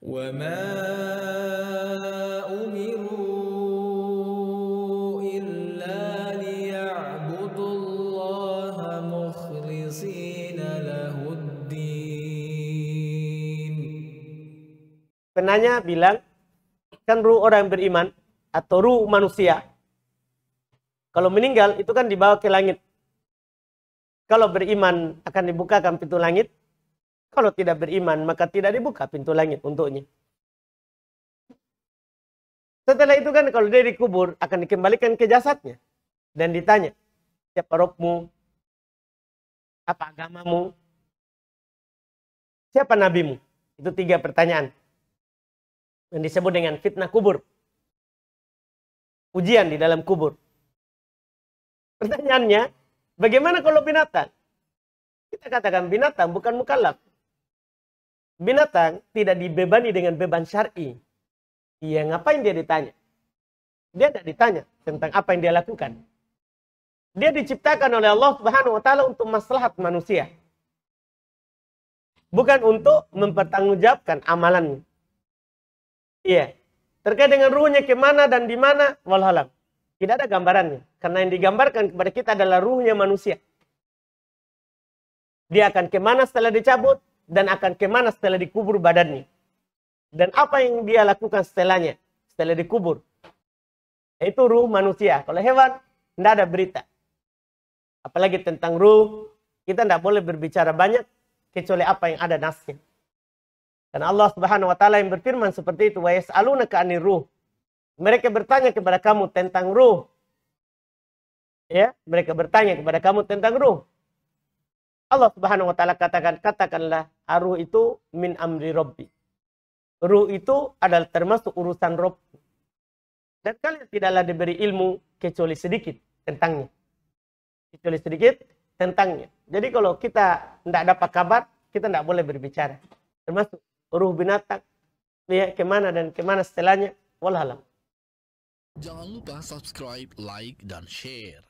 وما Penanya bilang, kan ruh orang yang beriman atau ruh manusia, kalau meninggal itu kan dibawa ke langit. Kalau beriman akan dibukakan pintu langit, kalau tidak beriman, maka tidak dibuka pintu langit untuknya. Setelah itu kan kalau dia dikubur, akan dikembalikan ke jasadnya. Dan ditanya, siapa rohmu, Apa agamamu? Siapa nabimu? Itu tiga pertanyaan. Yang disebut dengan fitnah kubur. Ujian di dalam kubur. Pertanyaannya, bagaimana kalau binatang? Kita katakan binatang bukan mukallaf binatang tidak dibebani dengan beban syari. Iya, ngapain dia ditanya? Dia tidak ditanya tentang apa yang dia lakukan. Dia diciptakan oleh Allah Subhanahu wa taala untuk maslahat manusia. Bukan untuk mempertanggungjawabkan amalannya. Iya. Terkait dengan ruhnya kemana dan di mana, walhalam. Tidak ada gambarannya. Karena yang digambarkan kepada kita adalah ruhnya manusia. Dia akan kemana setelah dicabut? dan akan kemana setelah dikubur badannya. Dan apa yang dia lakukan setelahnya, setelah dikubur. Itu ruh manusia. Kalau hewan, tidak ada berita. Apalagi tentang ruh, kita tidak boleh berbicara banyak kecuali apa yang ada nasnya. Dan Allah Subhanahu wa taala yang berfirman seperti itu, "Wa yas'aluna ka'ani ruh." Mereka bertanya kepada kamu tentang ruh. Ya, mereka bertanya kepada kamu tentang ruh. Allah Subhanahu wa taala katakan, katakanlah Aruh itu min amri Robbi. Ruh itu adalah termasuk urusan Rob. Dan kalian tidaklah diberi ilmu kecuali sedikit tentangnya. Kecuali sedikit tentangnya. Jadi kalau kita tidak dapat kabar, kita tidak boleh berbicara. Termasuk ruh binatang, ya, kemana dan kemana setelahnya, walhalam. Jangan lupa subscribe, like, dan share.